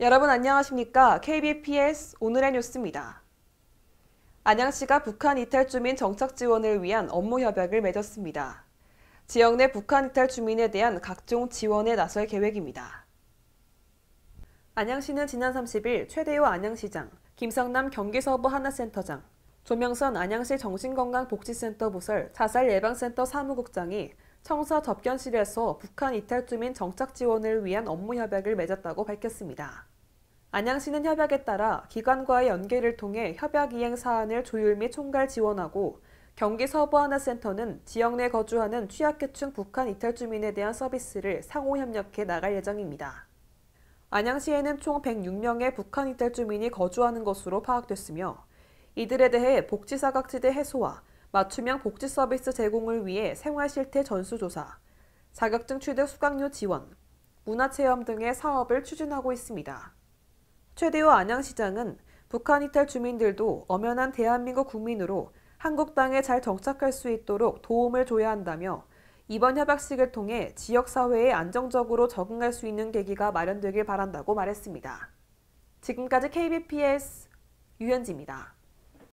여러분 안녕하십니까? KBPS 오늘의 뉴스입니다. 안양시가 북한 이탈 주민 정착 지원을 위한 업무 협약을 맺었습니다. 지역 내 북한 이탈 주민에 대한 각종 지원에 나설 계획입니다. 안양시는 지난 30일 최대호 안양시장, 김성남 경기서부 하나센터장, 조명선 안양시 정신건강복지센터 부설 자살예방센터 사무국장이 청사 접견실에서 북한 이탈주민 정착 지원을 위한 업무 협약을 맺었다고 밝혔습니다. 안양시는 협약에 따라 기관과의 연계를 통해 협약 이행 사안을 조율 및 총괄 지원하고 경기 서부 하나센터는 지역 내 거주하는 취약계층 북한 이탈주민에 대한 서비스를 상호 협력해 나갈 예정입니다. 안양시에는 총 106명의 북한 이탈주민이 거주하는 것으로 파악됐으며 이들에 대해 복지사각지대 해소와 맞춤형 복지 서비스 제공을 위해 생활 실태 전수조사, 자격증 취득 수강료 지원, 문화체험 등의 사업을 추진하고 있습니다. 최대호 안양시장은 북한 이탈 주민들도 엄연한 대한민국 국민으로 한국 땅에 잘 정착할 수 있도록 도움을 줘야 한다며 이번 협약식을 통해 지역사회에 안정적으로 적응할 수 있는 계기가 마련되길 바란다고 말했습니다. 지금까지 KBPS 유현지입니다.